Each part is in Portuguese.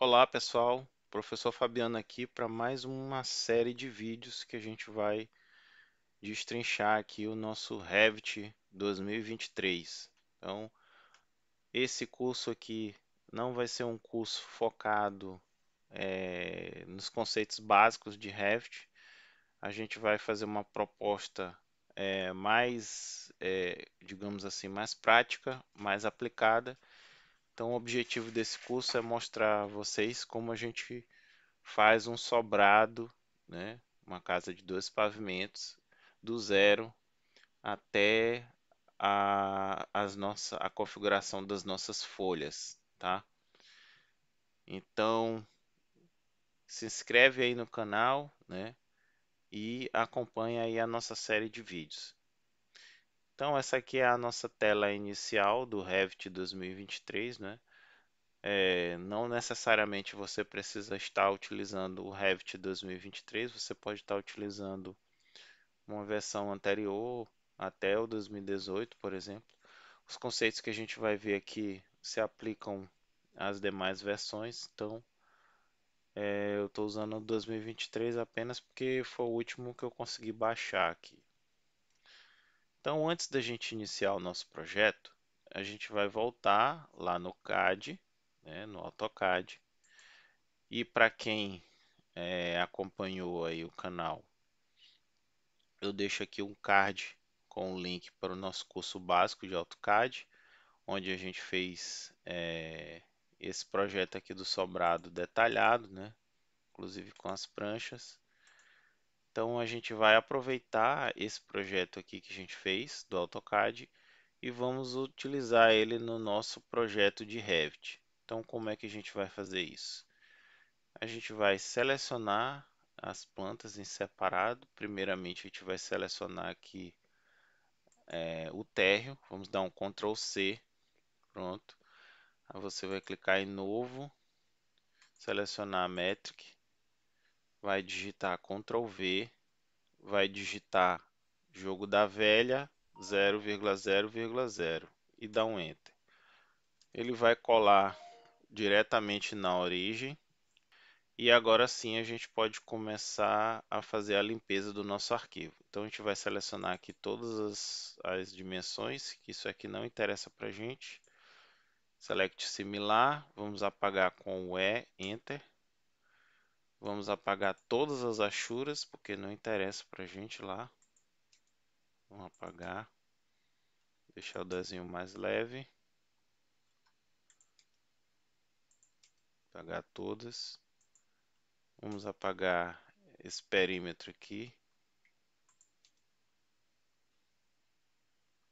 Olá pessoal, professor Fabiano aqui para mais uma série de vídeos que a gente vai destrinchar aqui o nosso Revit 2023. Então, esse curso aqui não vai ser um curso focado é, nos conceitos básicos de Revit. A gente vai fazer uma proposta é, mais, é, digamos assim, mais prática, mais aplicada então, o objetivo desse curso é mostrar a vocês como a gente faz um sobrado, né? uma casa de dois pavimentos, do zero até a, as nossa, a configuração das nossas folhas. Tá? Então, se inscreve aí no canal né? e acompanha aí a nossa série de vídeos. Então, essa aqui é a nossa tela inicial do Revit 2023, né? É, não necessariamente você precisa estar utilizando o Revit 2023, você pode estar utilizando uma versão anterior até o 2018, por exemplo. Os conceitos que a gente vai ver aqui se aplicam às demais versões, então é, eu estou usando o 2023 apenas porque foi o último que eu consegui baixar aqui. Então, antes da gente iniciar o nosso projeto, a gente vai voltar lá no CAD, né, no AutoCAD. E para quem é, acompanhou aí o canal, eu deixo aqui um card com o um link para o nosso curso básico de AutoCAD, onde a gente fez é, esse projeto aqui do sobrado detalhado, né, inclusive com as pranchas. Então a gente vai aproveitar esse projeto aqui que a gente fez do AutoCAD e vamos utilizar ele no nosso projeto de Revit. Então como é que a gente vai fazer isso? A gente vai selecionar as plantas em separado. Primeiramente a gente vai selecionar aqui é, o térreo. Vamos dar um Ctrl C. Pronto. Aí você vai clicar em novo, selecionar a metric, vai digitar Ctrl V, vai digitar jogo da velha 0,0,0 e dá um enter. Ele vai colar diretamente na origem e agora sim a gente pode começar a fazer a limpeza do nosso arquivo. Então a gente vai selecionar aqui todas as, as dimensões, que isso aqui não interessa para a gente. Select similar, vamos apagar com o E, Enter. Vamos apagar todas as achuras, porque não interessa para gente lá. Vamos apagar. Deixar o desenho mais leve. Apagar todas. Vamos apagar esse perímetro aqui.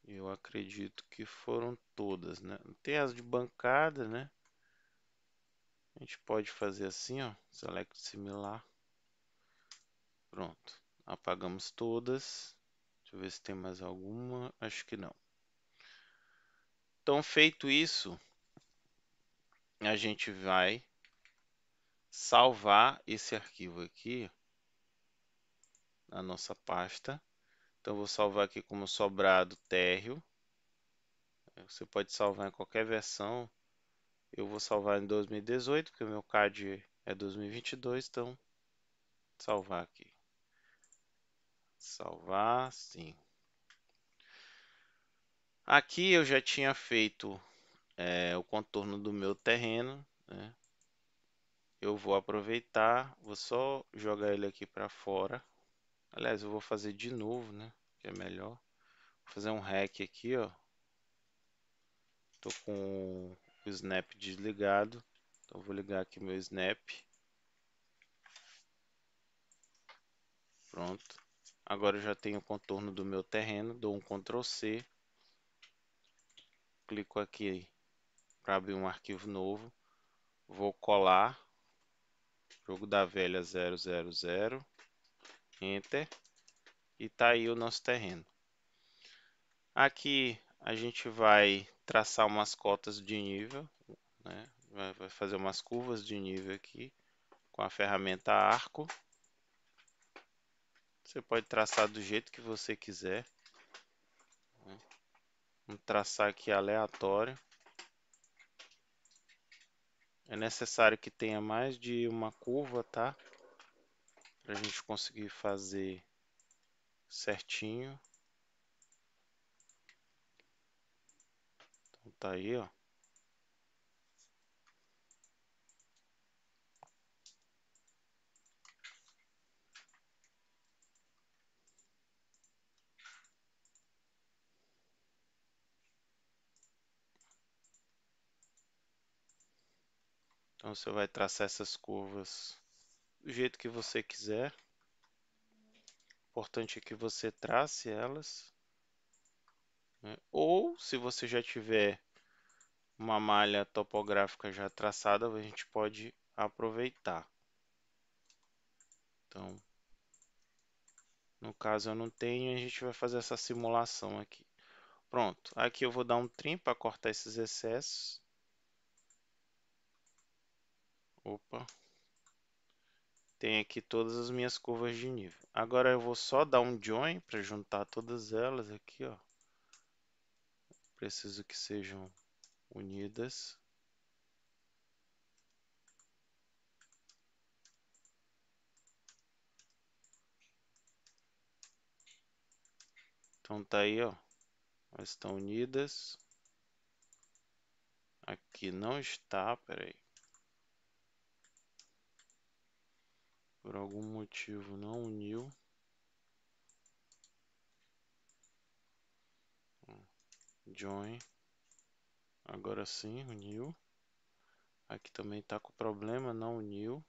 Eu acredito que foram todas, né? Tem as de bancada, né? A gente pode fazer assim, ó, select similar. Pronto, apagamos todas. Deixa eu ver se tem mais alguma, acho que não. Então, feito isso, a gente vai salvar esse arquivo aqui na nossa pasta. Então, vou salvar aqui como sobrado térreo. Você pode salvar em qualquer versão eu vou salvar em 2018, porque o meu CAD é 2022, então salvar aqui. Salvar, sim. Aqui eu já tinha feito é, o contorno do meu terreno, né? Eu vou aproveitar, vou só jogar ele aqui para fora. Aliás, eu vou fazer de novo, né? Que é melhor. Vou fazer um hack aqui, ó. Tô com o snap desligado. Então vou ligar aqui meu snap. Pronto. Agora eu já tenho o contorno do meu terreno, dou um Ctrl C. Clico aqui para abrir um arquivo novo. Vou colar jogo da velha 000, enter e tá aí o nosso terreno. Aqui a gente vai traçar umas cotas de nível, né? vai fazer umas curvas de nível aqui com a ferramenta arco. Você pode traçar do jeito que você quiser. Né? Vamos traçar aqui aleatório. É necessário que tenha mais de uma curva, tá? Para a gente conseguir fazer certinho. tá aí, ó. Então você vai traçar essas curvas do jeito que você quiser. O importante é que você trace elas. Né? Ou se você já tiver uma malha topográfica já traçada, a gente pode aproveitar. Então, no caso eu não tenho, a gente vai fazer essa simulação aqui. Pronto, aqui eu vou dar um trim para cortar esses excessos. Opa. Tem aqui todas as minhas curvas de nível. Agora eu vou só dar um join para juntar todas elas aqui, ó. Preciso que sejam unidas Então tá aí, ó. Elas estão unidas. Aqui não está, peraí. Por algum motivo não uniu. Join. Agora sim, uniu. Aqui também está com problema, não uniu.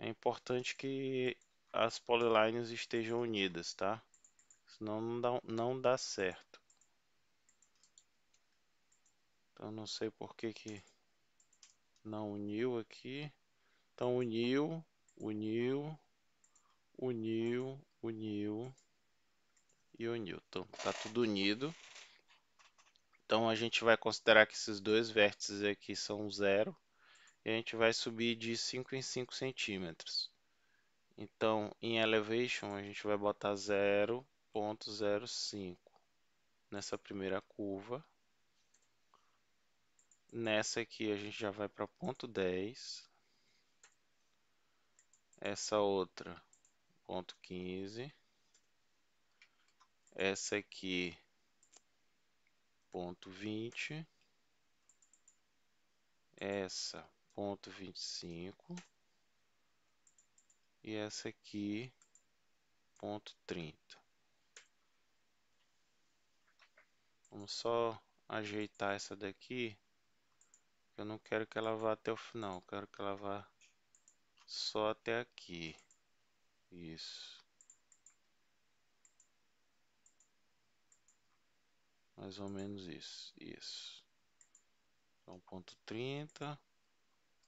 É importante que as polylines estejam unidas, tá? Senão não dá, não dá certo. Então não sei por que que não uniu aqui. Então uniu, uniu, uniu, uniu e o Newton. Está tudo unido. Então a gente vai considerar que esses dois vértices aqui são zero. E a gente vai subir de 5 em 5 centímetros. Então, em elevation, a gente vai botar 0.05 nessa primeira curva. Nessa aqui, a gente já vai para ponto 10. Essa outra, ponto 15 essa aqui, ponto 20, essa, ponto 25, e essa aqui, ponto 30. Vamos só ajeitar essa daqui, eu não quero que ela vá até o final, eu quero que ela vá só até aqui, isso. Mais ou menos isso. Isso. Então, ponto 30,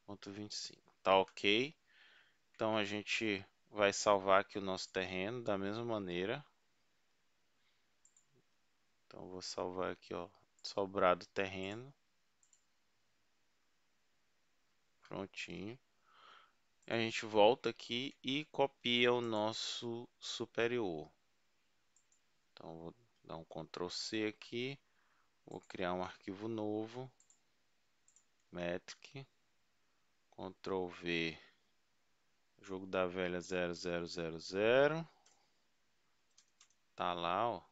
ponto 25. Tá ok. Então, a gente vai salvar aqui o nosso terreno da mesma maneira. Então, vou salvar aqui, ó, sobrado terreno. Prontinho. A gente volta aqui e copia o nosso superior. Então, vou dar um Ctrl C aqui, vou criar um arquivo novo, Metric, Ctrl V, jogo da velha 0000, tá lá, ó.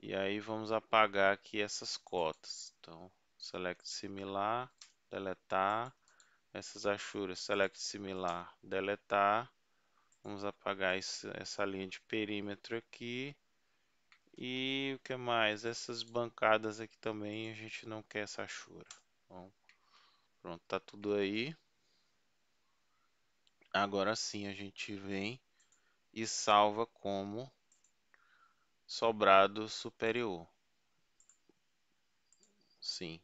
E aí vamos apagar aqui essas cotas. Então, select similar, deletar, essas achuras, select similar, deletar. Vamos apagar essa linha de perímetro aqui. E o que mais? Essas bancadas aqui também a gente não quer essa chura. Bom, pronto, tá tudo aí. Agora sim a gente vem e salva como sobrado superior. Sim.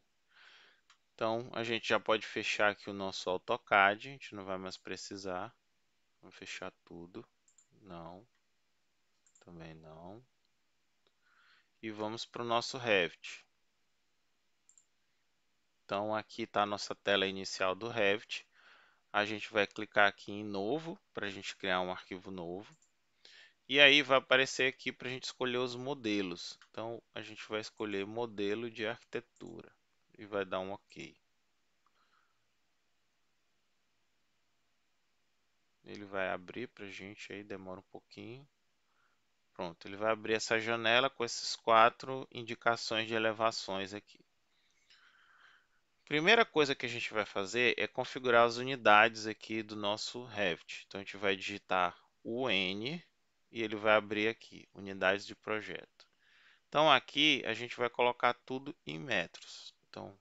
Então a gente já pode fechar aqui o nosso AutoCAD, a gente não vai mais precisar. Vamos fechar tudo. Não. Também não e vamos para o nosso Revit. Então aqui está a nossa tela inicial do Revit. A gente vai clicar aqui em novo para a gente criar um arquivo novo. E aí vai aparecer aqui para a gente escolher os modelos. Então a gente vai escolher modelo de arquitetura e vai dar um OK. Ele vai abrir para a gente aí, demora um pouquinho. Pronto, ele vai abrir essa janela com essas quatro indicações de elevações aqui. Primeira coisa que a gente vai fazer é configurar as unidades aqui do nosso Revit. Então, a gente vai digitar UN e ele vai abrir aqui, unidades de projeto. Então, aqui a gente vai colocar tudo em metros. Então,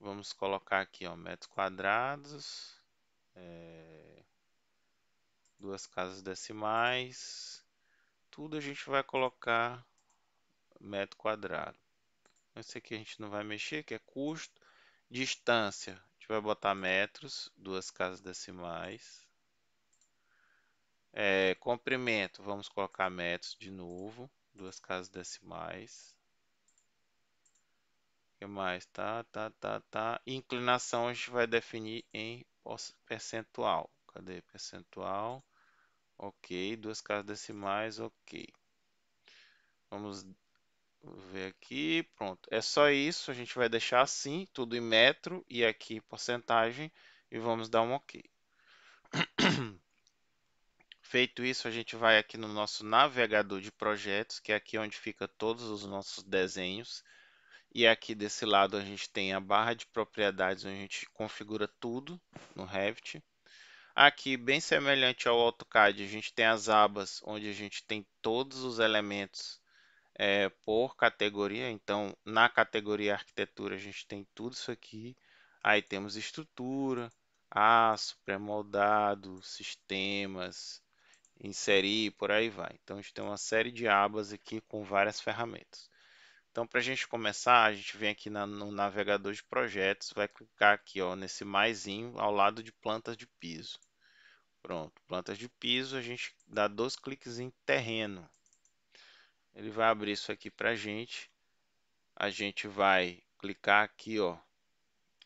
vamos colocar aqui, ó, metros quadrados, é, duas casas decimais, tudo a gente vai colocar metro quadrado. Esse aqui a gente não vai mexer, que é custo. Distância, a gente vai botar metros, duas casas decimais. É, comprimento, vamos colocar metros de novo, duas casas decimais. O que mais? Tá, tá, tá, tá. Inclinação a gente vai definir em percentual. Cadê percentual? Ok, duas casas decimais, ok. Vamos ver aqui, pronto. É só isso, a gente vai deixar assim, tudo em metro e aqui porcentagem e vamos dar um ok. Feito isso, a gente vai aqui no nosso navegador de projetos, que é aqui onde fica todos os nossos desenhos. E aqui desse lado a gente tem a barra de propriedades, onde a gente configura tudo no Revit. Aqui, bem semelhante ao AutoCAD, a gente tem as abas onde a gente tem todos os elementos é, por categoria. Então, na categoria arquitetura, a gente tem tudo isso aqui. Aí temos estrutura, aço, pré-moldado, sistemas, inserir, por aí vai. Então, a gente tem uma série de abas aqui com várias ferramentas. Então, para a gente começar, a gente vem aqui na, no navegador de projetos, vai clicar aqui ó, nesse maisinho ao lado de plantas de piso. Pronto, plantas de piso, a gente dá dois cliques em terreno. Ele vai abrir isso aqui para a gente. A gente vai clicar aqui ó,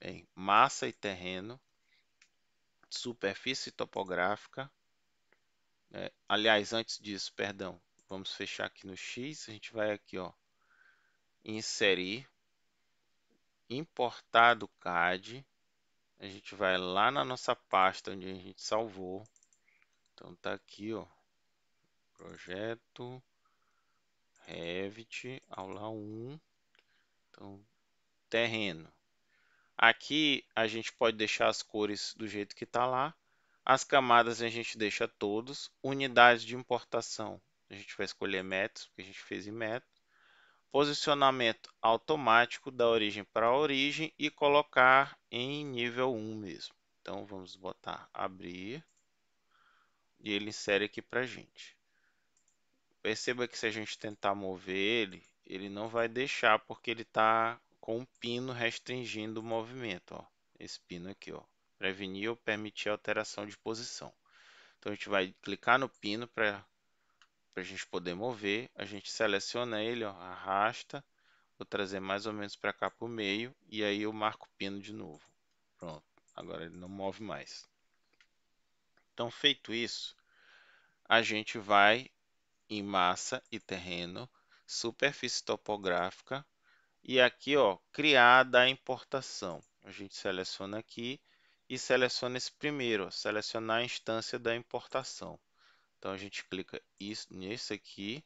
em massa e terreno, superfície topográfica. É, aliás, antes disso, perdão, vamos fechar aqui no X, a gente vai aqui ó, inserir, importar do CAD. A gente vai lá na nossa pasta onde a gente salvou. Então tá aqui, ó. Projeto Revit, aula 1. Então, terreno. Aqui a gente pode deixar as cores do jeito que está lá. As camadas a gente deixa todos. Unidades de importação, a gente vai escolher metros, porque a gente fez em metro posicionamento automático da origem para a origem e colocar em nível 1 mesmo. Então vamos botar abrir e ele insere aqui para a gente. Perceba que se a gente tentar mover ele, ele não vai deixar porque ele está com um pino restringindo o movimento. Ó. Esse pino aqui, ó. prevenir ou permitir alteração de posição. Então a gente vai clicar no pino para para a gente poder mover, a gente seleciona ele, ó, arrasta, vou trazer mais ou menos para cá para o meio e aí eu marco o pino de novo. Pronto, agora ele não move mais. Então, feito isso, a gente vai em massa e terreno, superfície topográfica e aqui, ó, criar da importação. A gente seleciona aqui e seleciona esse primeiro, ó, selecionar a instância da importação. Então a gente clica isso, nesse aqui,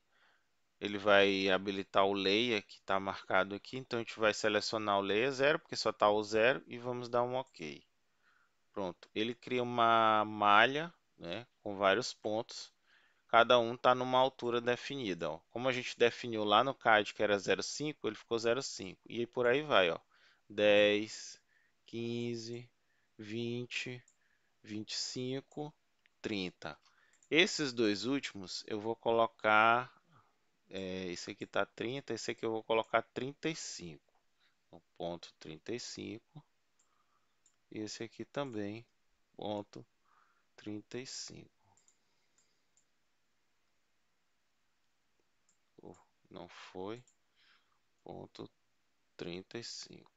ele vai habilitar o layer que está marcado aqui, então a gente vai selecionar o layer 0, porque só está o 0, e vamos dar um OK. Pronto, ele cria uma malha né, com vários pontos, cada um está numa altura definida. Ó. Como a gente definiu lá no CAD que era 0,5, ele ficou 0,5, e aí por aí vai, ó. 10, 15, 20, 25, 30. Esses dois últimos eu vou colocar. É, esse aqui está 30, esse aqui eu vou colocar 35. Então, ponto 35. E esse aqui também, ponto 35. Oh, não foi. Ponto 35.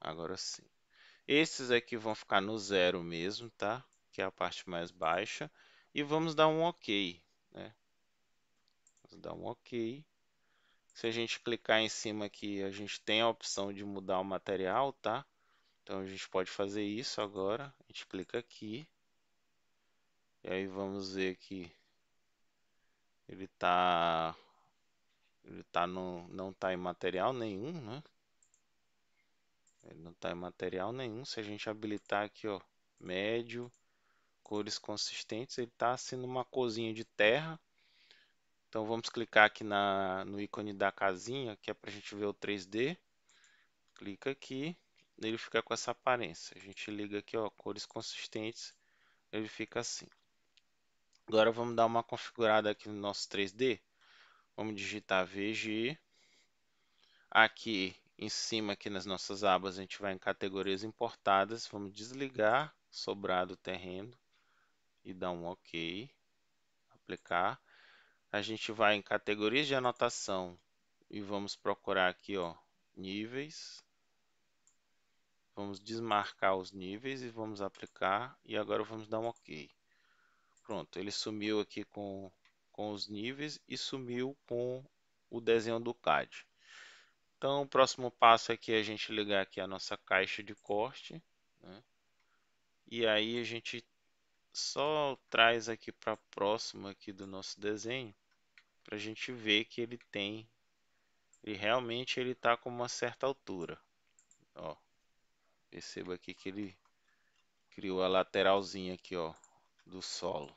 Agora sim. Esses aqui vão ficar no zero mesmo, tá? Que é a parte mais baixa e vamos dar um OK. Né? Vamos dar um OK. Se a gente clicar em cima aqui, a gente tem a opção de mudar o material, tá? Então a gente pode fazer isso agora. A gente clica aqui. E aí vamos ver que ele tá ele tá no, não está em material nenhum, né? Ele não está em material nenhum. Se a gente habilitar aqui, ó, médio, cores consistentes, ele está sendo assim, uma corzinha de terra. Então vamos clicar aqui na, no ícone da casinha, que é para a gente ver o 3D. Clica aqui, ele fica com essa aparência. A gente liga aqui, ó, cores consistentes, ele fica assim. Agora vamos dar uma configurada aqui no nosso 3D. Vamos digitar VG. Aqui em cima, aqui nas nossas abas, a gente vai em categorias importadas. Vamos desligar sobrado terreno e dá um OK, aplicar. A gente vai em categorias de anotação e vamos procurar aqui, ó, níveis. Vamos desmarcar os níveis e vamos aplicar e agora vamos dar um OK. Pronto, ele sumiu aqui com, com os níveis e sumiu com o desenho do CAD. Então, o próximo passo aqui é a gente ligar aqui a nossa caixa de corte. Né? E aí a gente só traz aqui para próximo aqui do nosso desenho para a gente ver que ele tem e realmente ele está com uma certa altura ó perceba aqui que ele criou a lateralzinha aqui ó do solo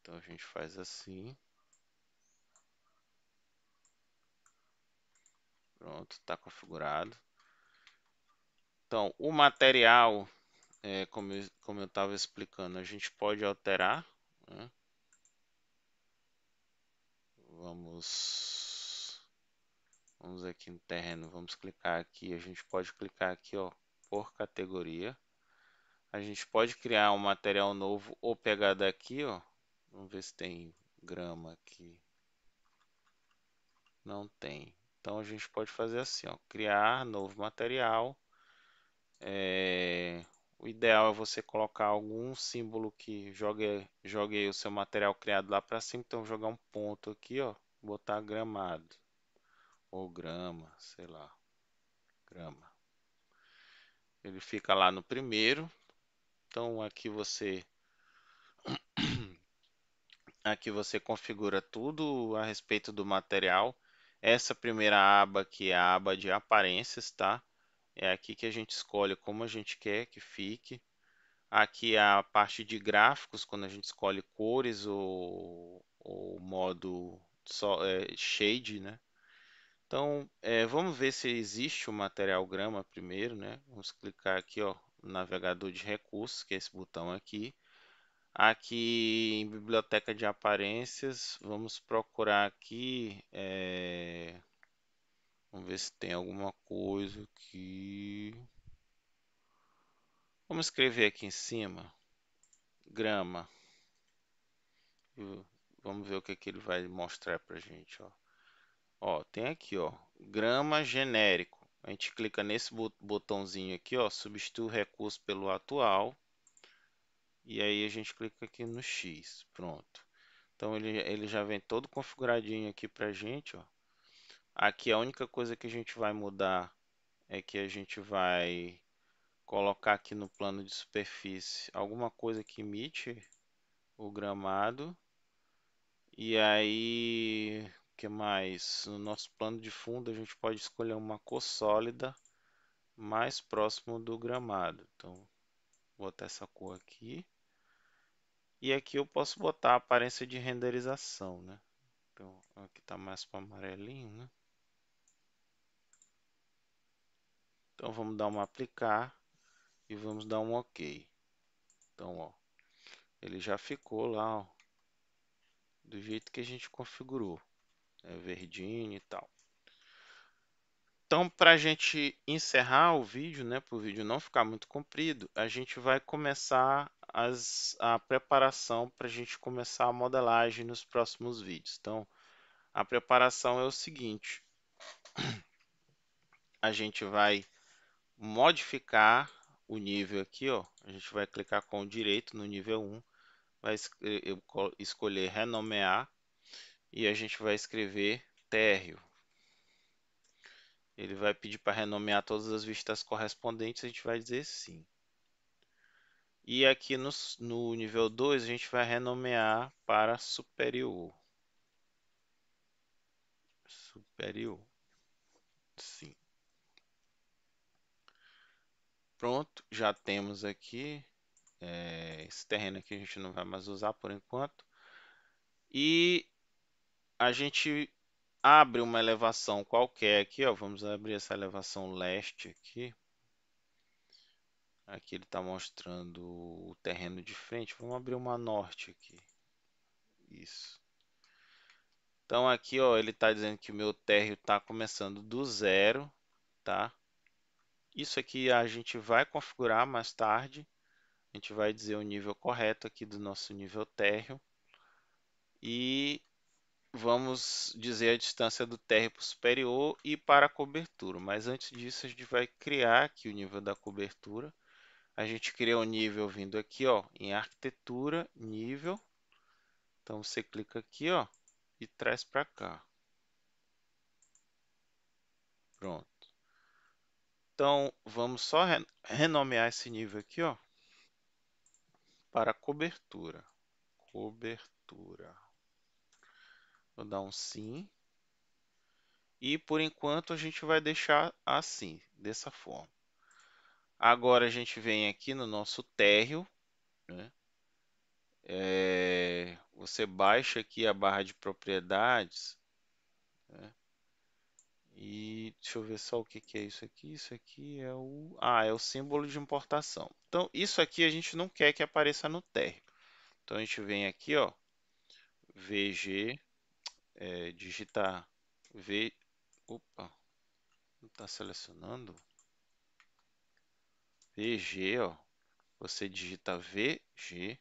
então a gente faz assim pronto está configurado então o material é, como, como eu estava explicando, a gente pode alterar. Né? Vamos, vamos aqui no terreno, vamos clicar aqui. A gente pode clicar aqui ó, por categoria. A gente pode criar um material novo ou pegar daqui. Ó. Vamos ver se tem grama aqui. Não tem. Então a gente pode fazer assim, ó, criar novo material. É, o ideal é você colocar algum símbolo que jogue, jogue o seu material criado lá para cima. Então, jogar um ponto aqui, ó, botar gramado ou grama, sei lá, grama. Ele fica lá no primeiro. Então, aqui você aqui você configura tudo a respeito do material. Essa primeira aba aqui é a aba de aparências, tá? É aqui que a gente escolhe como a gente quer que fique. Aqui é a parte de gráficos, quando a gente escolhe cores ou, ou modo só, é, shade, né? Então, é, vamos ver se existe o material grama primeiro, né? Vamos clicar aqui, ó, navegador de recursos, que é esse botão aqui. Aqui em biblioteca de aparências, vamos procurar aqui é, Vamos ver se tem alguma coisa aqui. Vamos escrever aqui em cima. Grama. Vamos ver o que, é que ele vai mostrar para a gente. Ó. ó, tem aqui, ó, grama genérico. A gente clica nesse botãozinho aqui, ó, substitui o recurso pelo atual. E aí a gente clica aqui no X. Pronto. Então ele, ele já vem todo configuradinho aqui para a gente, ó. Aqui a única coisa que a gente vai mudar é que a gente vai colocar aqui no plano de superfície alguma coisa que imite o gramado. E aí, o que mais? No nosso plano de fundo a gente pode escolher uma cor sólida mais próximo do gramado. Então, vou botar essa cor aqui. E aqui eu posso botar a aparência de renderização, né? Então, aqui está mais para amarelinho, né? Então vamos dar um aplicar e vamos dar um OK. Então, ó, ele já ficou lá, ó, do jeito que a gente configurou, né, verdinho e tal. Então, para a gente encerrar o vídeo, né, para o vídeo não ficar muito comprido, a gente vai começar as, a preparação para a gente começar a modelagem nos próximos vídeos. Então, a preparação é o seguinte: a gente vai modificar o nível aqui, ó, a gente vai clicar com o direito no nível 1, vai eh, escolher renomear e a gente vai escrever térreo. Ele vai pedir para renomear todas as vistas correspondentes, a gente vai dizer sim. E aqui no, no nível 2, a gente vai renomear para superior. Superior. Sim. Pronto, já temos aqui. É, esse terreno aqui a gente não vai mais usar por enquanto. E a gente abre uma elevação qualquer aqui, ó. Vamos abrir essa elevação leste aqui. Aqui ele está mostrando o terreno de frente. Vamos abrir uma norte aqui. Isso. Então aqui, ó, ele está dizendo que o meu térreo está começando do zero, tá? Isso aqui a gente vai configurar mais tarde. A gente vai dizer o nível correto aqui do nosso nível térreo. E vamos dizer a distância do térreo para o superior e para a cobertura. Mas antes disso, a gente vai criar aqui o nível da cobertura. A gente cria o um nível vindo aqui ó, em arquitetura, nível. Então você clica aqui ó, e traz para cá. Pronto. Então, vamos só re renomear esse nível aqui, ó, para cobertura. Cobertura. Vou dar um sim. E por enquanto a gente vai deixar assim, dessa forma. Agora a gente vem aqui no nosso térreo, né? É, você baixa aqui a barra de propriedades né? E deixa eu ver só o que, que é isso aqui. Isso aqui é o. Ah, é o símbolo de importação. Então, isso aqui a gente não quer que apareça no TR. Então a gente vem aqui, ó. VG, é, digitar V. Opa, não está selecionando. VG, ó. Você digita VG.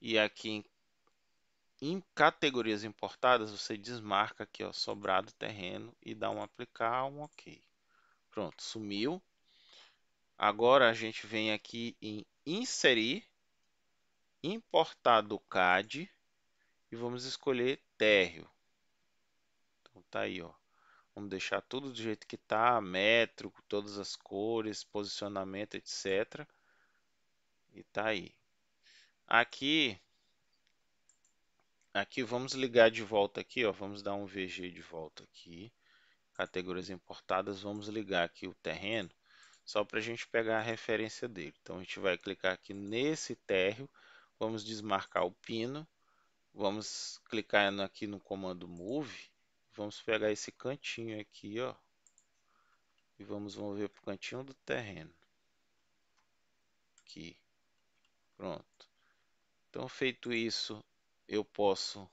E aqui em em categorias importadas, você desmarca aqui, ó, sobrado terreno e dá um aplicar, um OK. Pronto, sumiu. Agora a gente vem aqui em inserir, importar do CAD e vamos escolher térreo. Então tá aí, ó. Vamos deixar tudo do jeito que tá, metro todas as cores, posicionamento, etc. E tá aí. Aqui aqui vamos ligar de volta aqui, ó, vamos dar um VG de volta aqui, categorias importadas, vamos ligar aqui o terreno, só para a gente pegar a referência dele. Então a gente vai clicar aqui nesse térreo, vamos desmarcar o pino, vamos clicar aqui no comando move, vamos pegar esse cantinho aqui, ó, e vamos mover para o cantinho do terreno. Aqui, pronto. Então feito isso, eu posso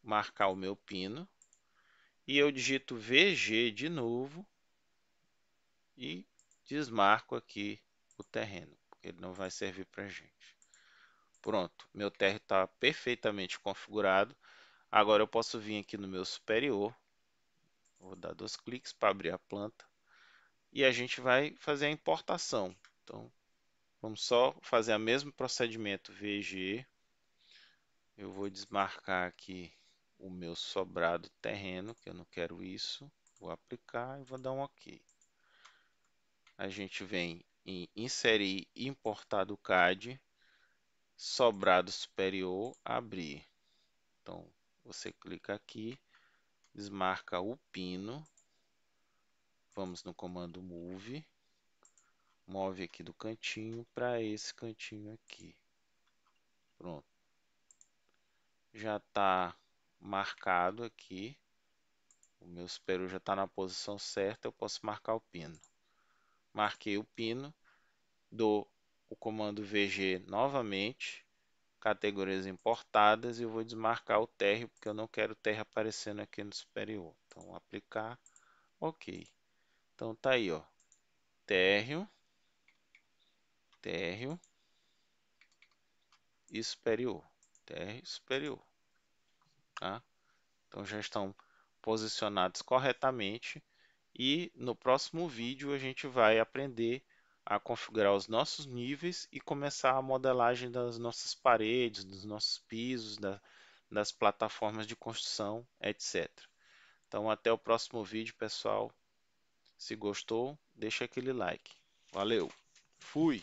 marcar o meu pino e eu digito VG de novo e desmarco aqui o terreno, porque ele não vai servir para gente. Pronto, meu terreno está perfeitamente configurado. Agora eu posso vir aqui no meu superior, vou dar dois cliques para abrir a planta e a gente vai fazer a importação. Então, vamos só fazer o mesmo procedimento VG eu vou desmarcar aqui o meu sobrado terreno, que eu não quero isso. Vou aplicar e vou dar um OK. A gente vem em inserir, importar do CAD, sobrado superior, abrir. Então, você clica aqui, desmarca o pino, vamos no comando move, move aqui do cantinho para esse cantinho aqui. Pronto já está marcado aqui. O meu superior já está na posição certa, eu posso marcar o pino. Marquei o pino, dou o comando VG novamente, categorias importadas, e eu vou desmarcar o TR, porque eu não quero TR aparecendo aqui no superior. Então, aplicar, ok. Então, tá aí, ó, térreo, térreo e superior. TR superior. Tá? Então já estão posicionados corretamente e no próximo vídeo a gente vai aprender a configurar os nossos níveis e começar a modelagem das nossas paredes, dos nossos pisos, da, das plataformas de construção, etc. Então até o próximo vídeo, pessoal. Se gostou, deixa aquele like. Valeu. Fui.